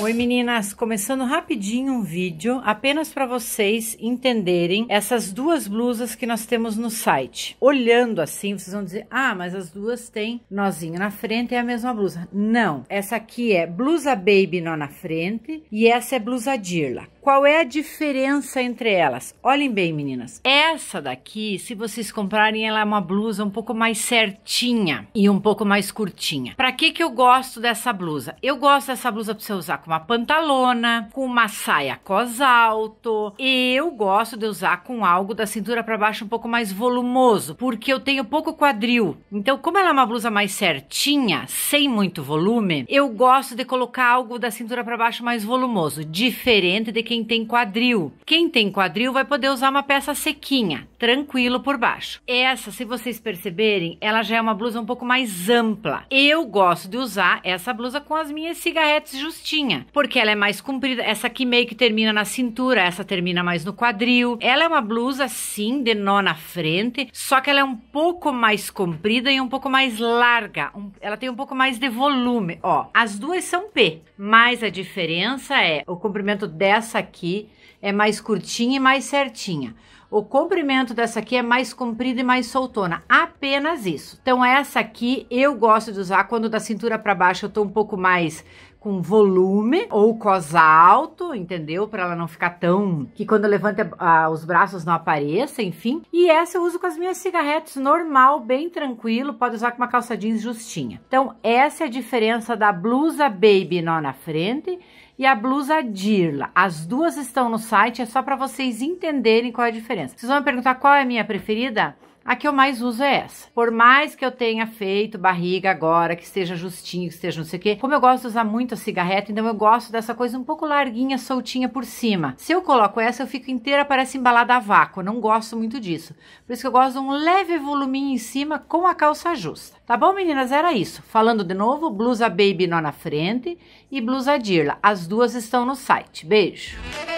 Oi meninas, começando rapidinho um vídeo apenas para vocês entenderem essas duas blusas que nós temos no site. Olhando assim, vocês vão dizer: "Ah, mas as duas têm nozinho na frente, é a mesma blusa". Não, essa aqui é blusa baby nó na frente e essa é blusa dirla. Qual é a diferença entre elas? Olhem bem, meninas. Essa daqui, se vocês comprarem, ela é uma blusa um pouco mais certinha e um pouco mais curtinha. Para que que eu gosto dessa blusa? Eu gosto dessa blusa para você usar com uma pantalona, com uma saia cos alto. Eu gosto de usar com algo da cintura para baixo um pouco mais volumoso, porque eu tenho pouco quadril. Então, como ela é uma blusa mais certinha, sem muito volume, eu gosto de colocar algo da cintura para baixo mais volumoso, diferente de quem tem quadril. Quem tem quadril vai poder usar uma peça sequinha, tranquilo por baixo. Essa, se vocês perceberem, ela já é uma blusa um pouco mais ampla. Eu gosto de usar essa blusa com as minhas cigarretes justinhas porque ela é mais comprida. Essa aqui meio que termina na cintura, essa termina mais no quadril. Ela é uma blusa, sim, de nó na frente, só que ela é um pouco mais comprida e um pouco mais larga. Um, ela tem um pouco mais de volume. Ó, as duas são P, mas a diferença é o comprimento dessa aqui é mais curtinha e mais certinha. O comprimento dessa aqui é mais comprida e mais soltona, apenas isso. Então essa aqui eu gosto de usar quando da cintura para baixo eu tô um pouco mais com volume ou cos alto, entendeu? Para ela não ficar tão que quando levanta ah, os braços não apareça, enfim. E essa eu uso com as minhas cigarretes normal, bem tranquilo, pode usar com uma calça jeans justinha. Então, essa é a diferença da blusa baby nó na frente e a blusa Dirla. As duas estão no site, é só para vocês entenderem qual é a diferença. Vocês vão me perguntar qual é a minha preferida? A que eu mais uso é essa. Por mais que eu tenha feito barriga agora, que esteja justinho, que esteja não sei o quê, como eu gosto de usar muito a cigarreta, então eu gosto dessa coisa um pouco larguinha, soltinha por cima. Se eu coloco essa, eu fico inteira, parece embalada a vácuo. Eu não gosto muito disso. Por isso que eu gosto de um leve voluminho em cima com a calça justa. Tá bom, meninas? Era isso. Falando de novo, blusa Baby Nó na frente e blusa Dirla. As duas estão no site. Beijo!